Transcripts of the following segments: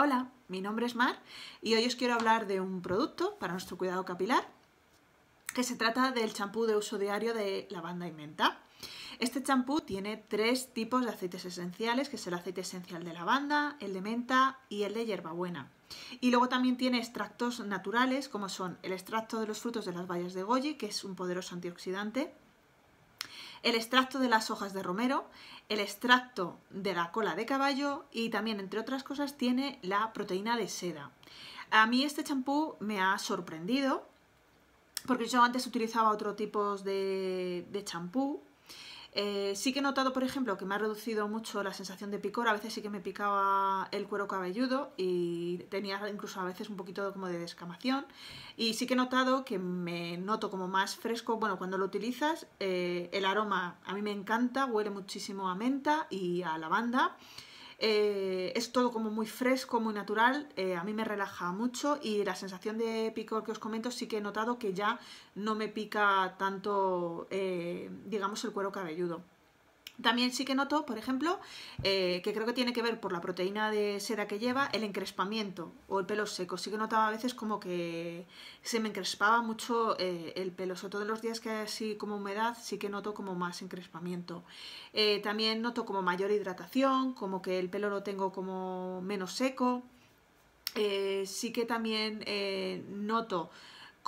Hola, mi nombre es Mar y hoy os quiero hablar de un producto para nuestro cuidado capilar que se trata del champú de uso diario de lavanda y menta. Este champú tiene tres tipos de aceites esenciales, que es el aceite esencial de lavanda, el de menta y el de hierbabuena. Y luego también tiene extractos naturales, como son el extracto de los frutos de las bayas de goji, que es un poderoso antioxidante, el extracto de las hojas de romero, el extracto de la cola de caballo y también, entre otras cosas, tiene la proteína de seda. A mí este champú me ha sorprendido porque yo antes utilizaba otro tipo de champú eh, sí que he notado, por ejemplo, que me ha reducido mucho la sensación de picor. A veces sí que me picaba el cuero cabelludo y tenía incluso a veces un poquito como de descamación. Y sí que he notado que me noto como más fresco. Bueno, cuando lo utilizas, eh, el aroma a mí me encanta, huele muchísimo a menta y a lavanda. Eh, es todo como muy fresco, muy natural, eh, a mí me relaja mucho y la sensación de picor que os comento sí que he notado que ya no me pica tanto, eh, digamos, el cuero cabelludo. También sí que noto, por ejemplo, eh, que creo que tiene que ver por la proteína de seda que lleva, el encrespamiento o el pelo seco. Sí que notaba a veces como que se me encrespaba mucho eh, el pelo, sobre todo los días que hay así como humedad, sí que noto como más encrespamiento. Eh, también noto como mayor hidratación, como que el pelo lo tengo como menos seco. sí que también noto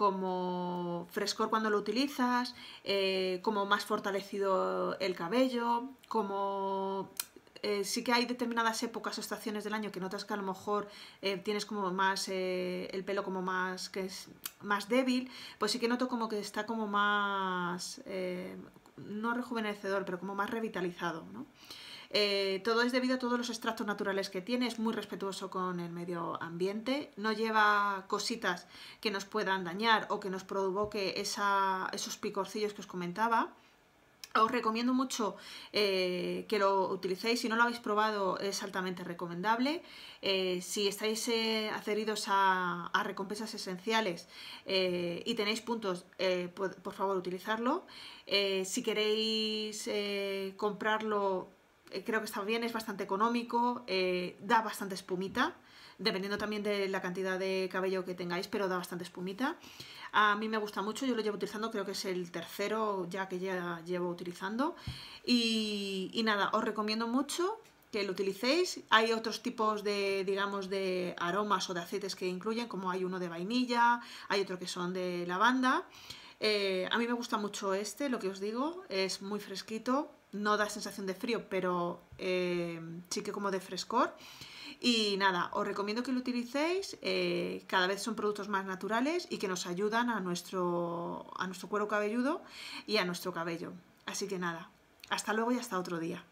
como frescor cuando lo utilizas, eh, como más fortalecido el cabello, como eh, sí que hay determinadas épocas o estaciones del año que notas que a lo mejor eh, tienes como más el pelo como más que es más débil pues sí que noto como que está como más no rejuvenecedor pero como más revitalizado ¿no? Eh, todo es debido a todos los extractos naturales que tiene, es muy respetuoso con el medio ambiente, no lleva cositas que nos puedan dañar o que nos provoque esos picorcillos que os comentaba. Os recomiendo mucho eh, que lo utilicéis, si no lo habéis probado es altamente recomendable. Eh, si estáis aceridos a, recompensas esenciales y tenéis puntos, por, por, favor utilizarlo. si queréis comprarlo eh, creo que está bien, es bastante económico, eh, da bastante espumita, dependiendo también de la cantidad de cabello que tengáis, pero da bastante espumita. A mí me gusta mucho, yo lo llevo utilizando, creo que es el tercero ya que ya llevo utilizando. Y, nada, os recomiendo mucho que lo utilicéis. Hay otros tipos de, digamos, de aromas o de aceites que incluyen, como hay uno de vainilla, hay otro que son de lavanda. Eh, a mí me gusta mucho este, lo que os digo, es muy fresquito, no da sensación de frío, pero eh, sí que como de frescor. Y nada, os recomiendo que lo utilicéis, eh, cada vez son productos más naturales y que nos ayudan a nuestro, a nuestro cuero cabelludo y a nuestro cabello. Así que nada, hasta luego y hasta otro día.